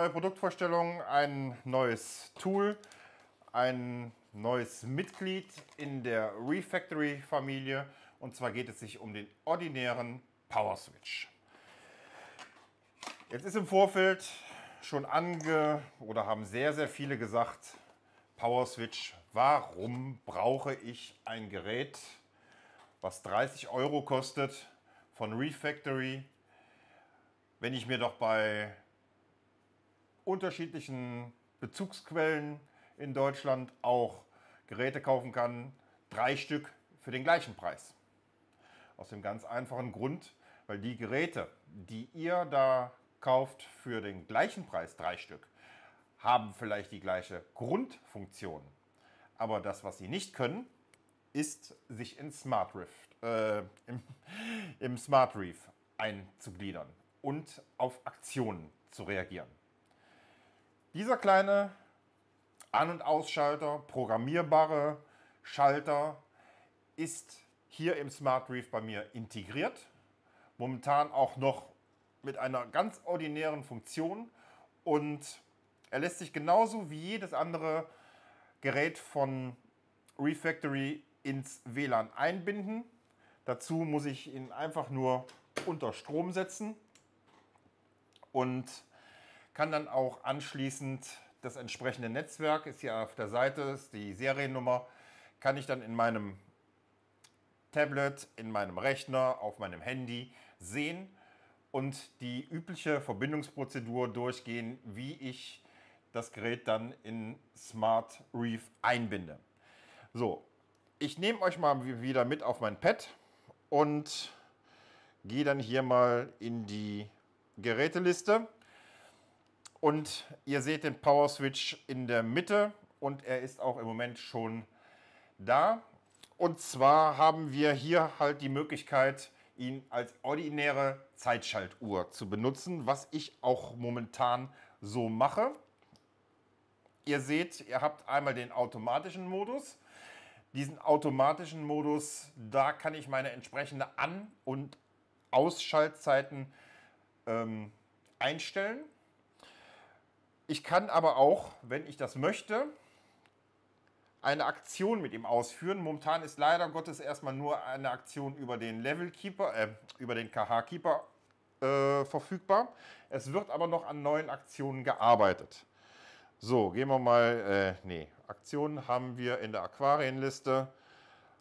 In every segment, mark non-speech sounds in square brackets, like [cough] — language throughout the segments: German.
neue Produktvorstellung, ein neues Tool, ein neues Mitglied in der Refactory-Familie. Und zwar geht es sich um den ordinären Power Switch. Jetzt ist im Vorfeld schon ange oder haben sehr, sehr viele gesagt, Power Switch, warum brauche ich ein Gerät, was 30 Euro kostet von Refactory, wenn ich mir doch bei unterschiedlichen Bezugsquellen in Deutschland auch Geräte kaufen kann, drei Stück für den gleichen Preis. Aus dem ganz einfachen Grund, weil die Geräte, die ihr da kauft für den gleichen Preis, drei Stück, haben vielleicht die gleiche Grundfunktion. Aber das, was sie nicht können, ist, sich in Smart Rift, äh, im, im Smart Reef einzugliedern und auf Aktionen zu reagieren. Dieser kleine An- und Ausschalter, programmierbare Schalter, ist hier im Smart Reef bei mir integriert. Momentan auch noch mit einer ganz ordinären Funktion und er lässt sich genauso wie jedes andere Gerät von Refactory ins WLAN einbinden. Dazu muss ich ihn einfach nur unter Strom setzen und kann dann auch anschließend das entsprechende Netzwerk, ist hier auf der Seite, ist die Seriennummer, kann ich dann in meinem Tablet, in meinem Rechner, auf meinem Handy sehen und die übliche Verbindungsprozedur durchgehen, wie ich das Gerät dann in Smart Reef einbinde. So, ich nehme euch mal wieder mit auf mein Pad und gehe dann hier mal in die Geräteliste. Und ihr seht den Power Switch in der Mitte und er ist auch im Moment schon da. Und zwar haben wir hier halt die Möglichkeit, ihn als ordinäre Zeitschaltuhr zu benutzen, was ich auch momentan so mache. Ihr seht, ihr habt einmal den automatischen Modus. Diesen automatischen Modus, da kann ich meine entsprechende An- und Ausschaltzeiten ähm, einstellen. Ich kann aber auch, wenn ich das möchte, eine Aktion mit ihm ausführen. Momentan ist leider Gottes erstmal nur eine Aktion über den Level Keeper, äh, über den KH Keeper äh, verfügbar. Es wird aber noch an neuen Aktionen gearbeitet. So, gehen wir mal, äh, nee, Aktionen haben wir in der Aquarienliste.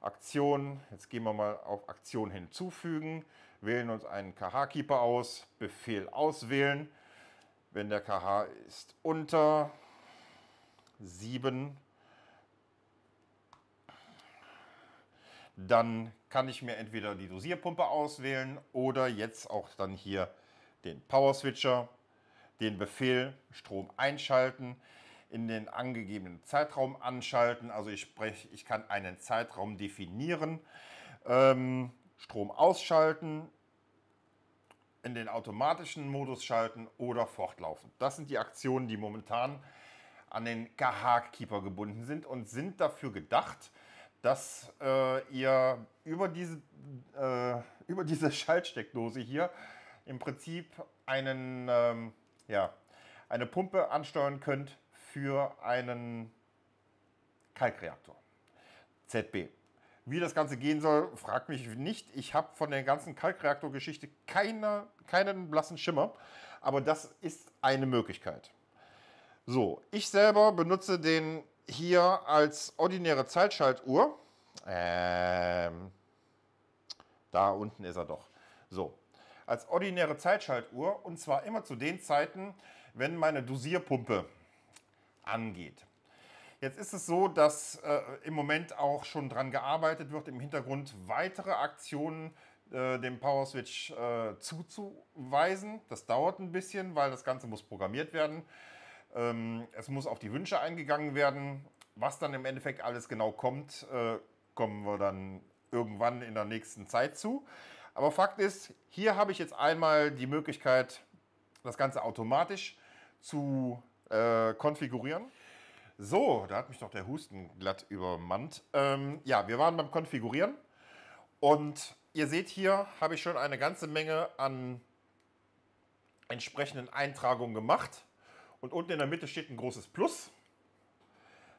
Aktionen, jetzt gehen wir mal auf Aktion hinzufügen, wählen uns einen KH Keeper aus, Befehl auswählen. Wenn der KH ist unter 7, dann kann ich mir entweder die Dosierpumpe auswählen oder jetzt auch dann hier den Power Switcher, den Befehl Strom einschalten, in den angegebenen Zeitraum anschalten. Also ich spreche, ich kann einen Zeitraum definieren, ähm, Strom ausschalten, in den automatischen Modus schalten oder fortlaufen. Das sind die Aktionen, die momentan an den KH-Keeper gebunden sind und sind dafür gedacht, dass äh, ihr über diese, äh, über diese Schaltsteckdose hier im Prinzip einen, ähm, ja, eine Pumpe ansteuern könnt für einen Kalkreaktor. ZB. Wie das Ganze gehen soll, fragt mich nicht. Ich habe von der ganzen Kalkreaktorgeschichte keine, keinen blassen Schimmer, aber das ist eine Möglichkeit. So, ich selber benutze den hier als ordinäre Zeitschaltuhr. Ähm, da unten ist er doch. So, als ordinäre Zeitschaltuhr und zwar immer zu den Zeiten, wenn meine Dosierpumpe angeht. Jetzt ist es so, dass äh, im Moment auch schon daran gearbeitet wird, im Hintergrund weitere Aktionen äh, dem Power Switch äh, zuzuweisen. Das dauert ein bisschen, weil das Ganze muss programmiert werden. Ähm, es muss auf die Wünsche eingegangen werden. Was dann im Endeffekt alles genau kommt, äh, kommen wir dann irgendwann in der nächsten Zeit zu. Aber Fakt ist, hier habe ich jetzt einmal die Möglichkeit, das Ganze automatisch zu äh, konfigurieren. So, da hat mich doch der Husten glatt übermannt. Ähm, ja, wir waren beim Konfigurieren und ihr seht hier, habe ich schon eine ganze Menge an entsprechenden Eintragungen gemacht. Und unten in der Mitte steht ein großes Plus.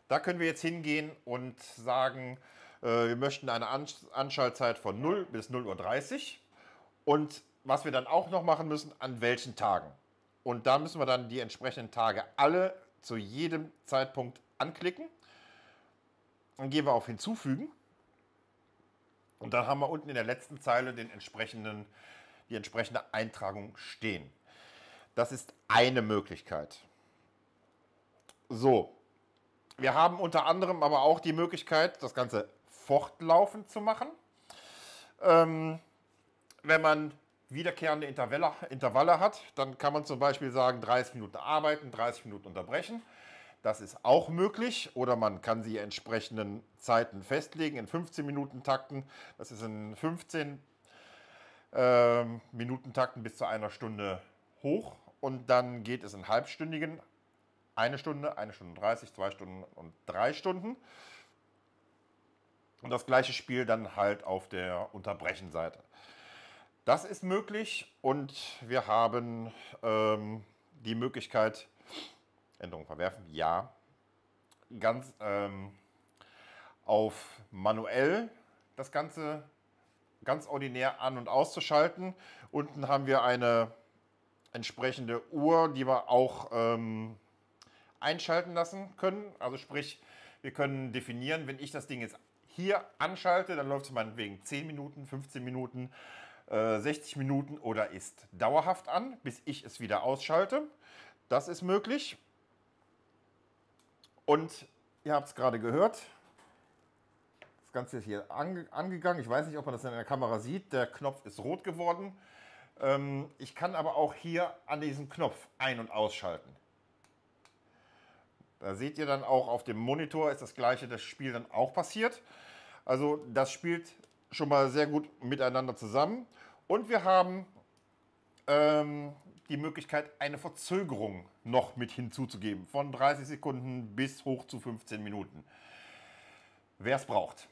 Da können wir jetzt hingehen und sagen, äh, wir möchten eine An Anschaltzeit von 0 bis 0.30 Uhr. Und was wir dann auch noch machen müssen, an welchen Tagen. Und da müssen wir dann die entsprechenden Tage alle zu jedem Zeitpunkt anklicken. Dann gehen wir auf Hinzufügen. Und dann haben wir unten in der letzten Zeile den entsprechenden, die entsprechende Eintragung stehen. Das ist eine Möglichkeit. So, wir haben unter anderem aber auch die Möglichkeit, das Ganze fortlaufend zu machen. Ähm, wenn man wiederkehrende Intervalle, Intervalle hat, dann kann man zum Beispiel sagen, 30 Minuten arbeiten, 30 Minuten unterbrechen. Das ist auch möglich oder man kann sie entsprechenden Zeiten festlegen, in 15 Minuten Takten. Das ist in 15 äh, Minuten Takten bis zu einer Stunde hoch und dann geht es in halbstündigen, eine Stunde, eine Stunde 30, zwei Stunden und drei Stunden. Und das gleiche Spiel dann halt auf der Unterbrechenseite. seite das ist möglich und wir haben ähm, die Möglichkeit, Änderungen verwerfen, ja, ganz ähm, auf manuell das Ganze ganz ordinär an- und auszuschalten. Unten haben wir eine entsprechende Uhr, die wir auch ähm, einschalten lassen können. Also sprich, wir können definieren, wenn ich das Ding jetzt hier anschalte, dann läuft es meinetwegen 10 Minuten, 15 Minuten. 60 äh, Minuten oder ist dauerhaft an, bis ich es wieder ausschalte. Das ist möglich. Und ihr habt es gerade gehört, das Ganze ist hier ange angegangen. Ich weiß nicht, ob man das in der Kamera sieht. Der Knopf ist rot geworden. Ähm, ich kann aber auch hier an diesem Knopf ein- und ausschalten. Da seht ihr dann auch auf dem Monitor ist das gleiche, das Spiel dann auch passiert. Also das spielt schon mal sehr gut miteinander zusammen. Und wir haben ähm, die Möglichkeit, eine Verzögerung noch mit hinzuzugeben. Von 30 Sekunden bis hoch zu 15 Minuten. Wer es braucht.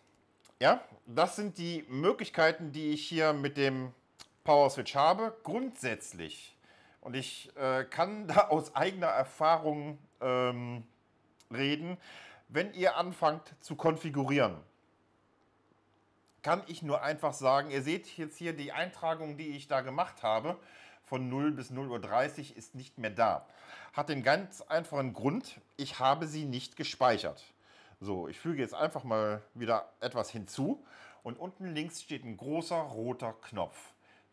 Ja, das sind die Möglichkeiten, die ich hier mit dem Power Switch habe. Grundsätzlich. Und ich äh, kann [laughs] da aus eigener Erfahrung ähm, reden, wenn ihr anfangt zu konfigurieren kann ich nur einfach sagen, ihr seht jetzt hier die Eintragung, die ich da gemacht habe, von 0 bis 0.30 Uhr ist nicht mehr da. Hat den ganz einfachen Grund, ich habe sie nicht gespeichert. So, ich füge jetzt einfach mal wieder etwas hinzu und unten links steht ein großer roter Knopf.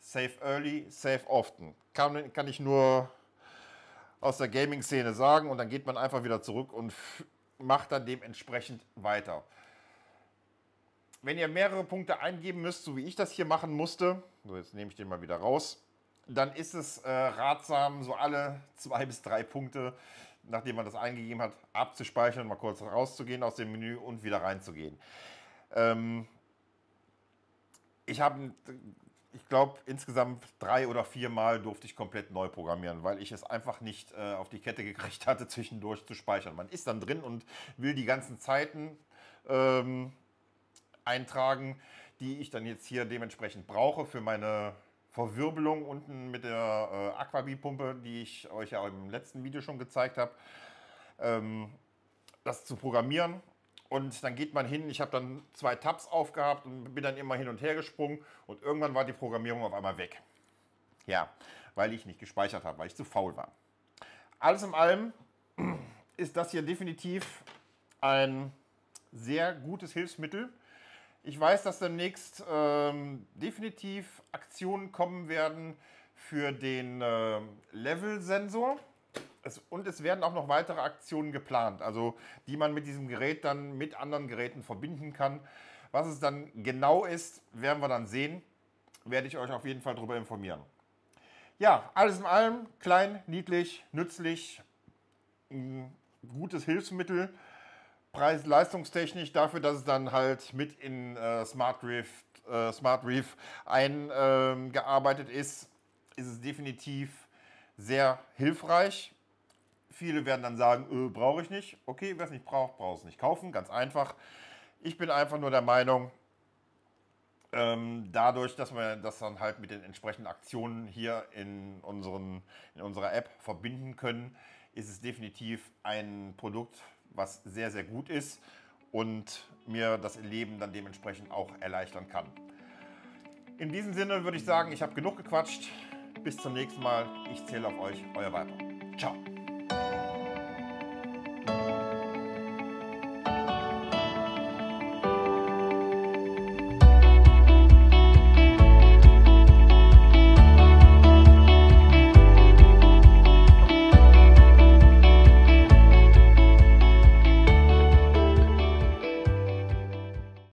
Save early, save often. Kann, kann ich nur aus der Gaming-Szene sagen und dann geht man einfach wieder zurück und macht dann dementsprechend weiter wenn ihr mehrere Punkte eingeben müsst, so wie ich das hier machen musste, so jetzt nehme ich den mal wieder raus, dann ist es äh, ratsam, so alle zwei bis drei Punkte, nachdem man das eingegeben hat, abzuspeichern, mal kurz rauszugehen aus dem Menü und wieder reinzugehen. Ähm, ich habe, ich glaube, insgesamt drei oder vier Mal durfte ich komplett neu programmieren, weil ich es einfach nicht äh, auf die Kette gekriegt hatte, zwischendurch zu speichern. Man ist dann drin und will die ganzen Zeiten ähm, eintragen, die ich dann jetzt hier dementsprechend brauche für meine Verwirbelung unten mit der äh, Aquabee-Pumpe, die ich euch ja im letzten Video schon gezeigt habe, ähm, das zu programmieren. Und dann geht man hin, ich habe dann zwei Tabs aufgehabt und bin dann immer hin und her gesprungen und irgendwann war die Programmierung auf einmal weg. Ja, weil ich nicht gespeichert habe, weil ich zu faul war. Alles in allem [clears throat] ist das hier definitiv ein sehr gutes Hilfsmittel ich weiß, dass demnächst ähm, definitiv Aktionen kommen werden für den äh, Level-Sensor. und es werden auch noch weitere Aktionen geplant, also die man mit diesem Gerät dann mit anderen Geräten verbinden kann. Was es dann genau ist, werden wir dann sehen. Werde ich euch auf jeden Fall darüber informieren. Ja, alles in allem klein, niedlich, nützlich, ein gutes Hilfsmittel preis-leistungstechnisch dafür, dass es dann halt mit in äh, Smart Rift, äh, Smart Reef eingearbeitet ähm, ist, ist es definitiv sehr hilfreich. Viele werden dann sagen, äh, brauche ich nicht. Okay, wer es nicht braucht, braucht es nicht kaufen. Ganz einfach. Ich bin einfach nur der Meinung, ähm, dadurch, dass wir das dann halt mit den entsprechenden Aktionen hier in, unseren, in unserer App verbinden können, ist es definitiv ein Produkt, was sehr, sehr gut ist und mir das Leben dann dementsprechend auch erleichtern kann. In diesem Sinne würde ich sagen, ich habe genug gequatscht. Bis zum nächsten Mal. Ich zähle auf euch, euer Weiber. Ciao.